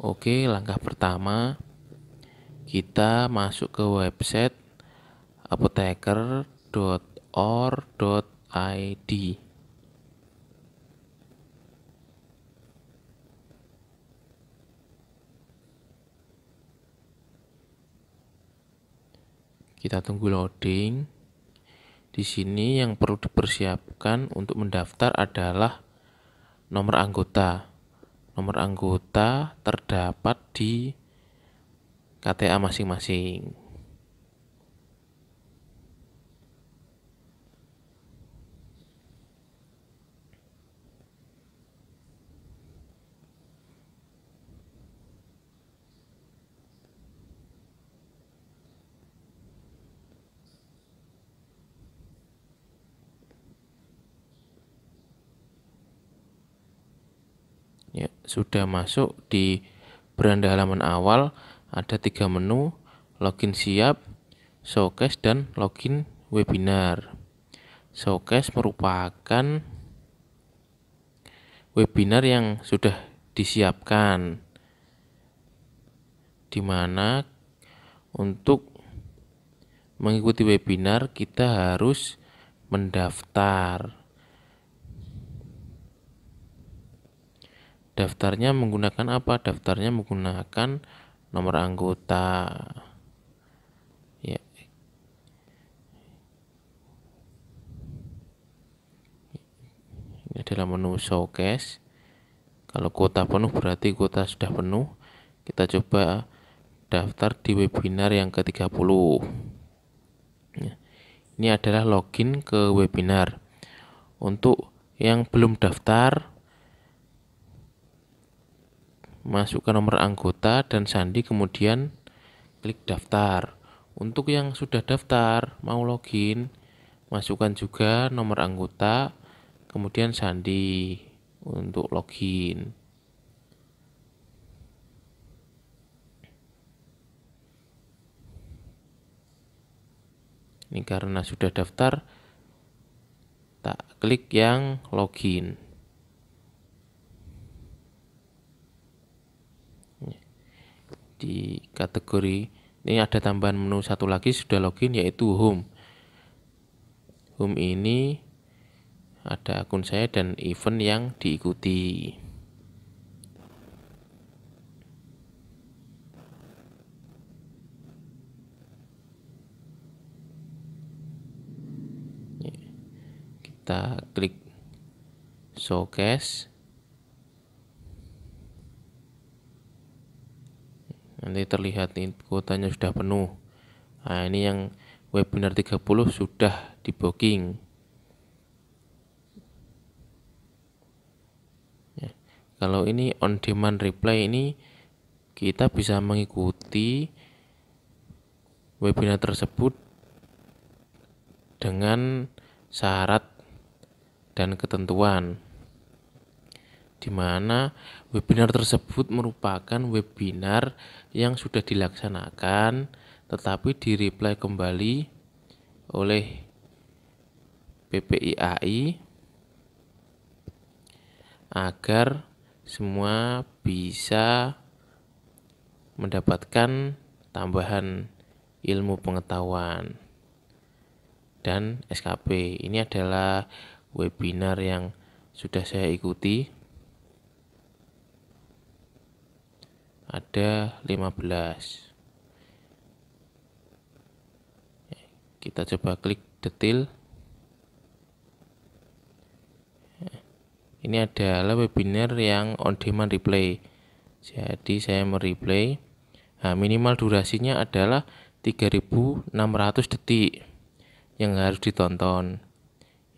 Oke, langkah pertama kita masuk ke website apoteker.or.id. Kita tunggu loading. Di sini yang perlu dipersiapkan untuk mendaftar adalah nomor anggota nomor anggota terdapat di KTA masing-masing. ya, sudah masuk di beranda halaman awal ada tiga menu login siap showcase dan login webinar showcase merupakan webinar yang sudah disiapkan dimana untuk mengikuti webinar kita harus mendaftar Daftarnya menggunakan apa? Daftarnya menggunakan nomor anggota. Ya. Ini adalah menu showcase. Kalau kuota penuh berarti kuota sudah penuh. Kita coba daftar di webinar yang ke-30. Ya. Ini adalah login ke webinar. Untuk yang belum daftar, masukkan nomor anggota dan sandi kemudian klik daftar. Untuk yang sudah daftar, mau login, masukkan juga nomor anggota, kemudian sandi untuk login. Ini karena sudah daftar, tak klik yang login. di kategori ini ada tambahan menu satu lagi sudah login yaitu home home ini ada akun saya dan event yang diikuti kita klik showcase nanti terlihat ini kuotanya sudah penuh nah ini yang webinar 30 sudah di booking ya. kalau ini on demand replay ini kita bisa mengikuti webinar tersebut dengan syarat dan ketentuan di mana webinar tersebut merupakan webinar yang sudah dilaksanakan tetapi di-reply kembali oleh PPIAI agar semua bisa mendapatkan tambahan ilmu pengetahuan dan SKP. Ini adalah webinar yang sudah saya ikuti ada 15 kita coba klik detail ini adalah webinar yang on demand replay jadi saya mereplay nah, minimal durasinya adalah 3600 detik yang harus ditonton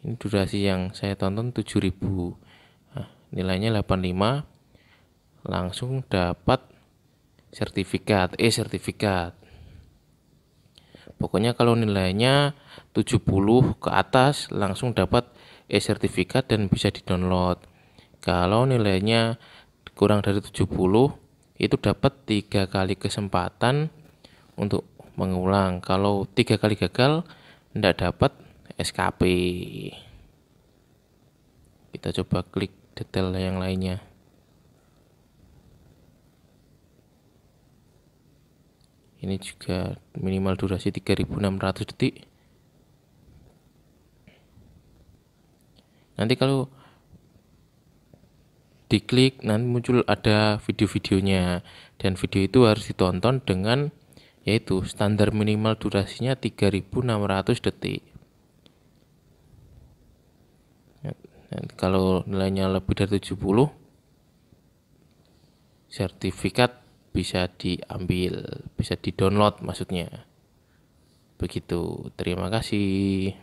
ini durasi yang saya tonton 7000 nah, nilainya 85 langsung dapat sertifikat E sertifikat pokoknya kalau nilainya 70 ke atas langsung dapat E sertifikat dan bisa di download kalau nilainya kurang dari 70 itu dapat tiga kali kesempatan untuk mengulang kalau tiga kali gagal tidak dapat SKP kita coba klik detail yang lainnya ini juga minimal durasi 3600 detik nanti kalau diklik nanti muncul ada video-videonya dan video itu harus ditonton dengan yaitu standar minimal durasinya 3600 detik dan kalau nilainya lebih dari 70 sertifikat bisa diambil, bisa di-download maksudnya. Begitu. Terima kasih.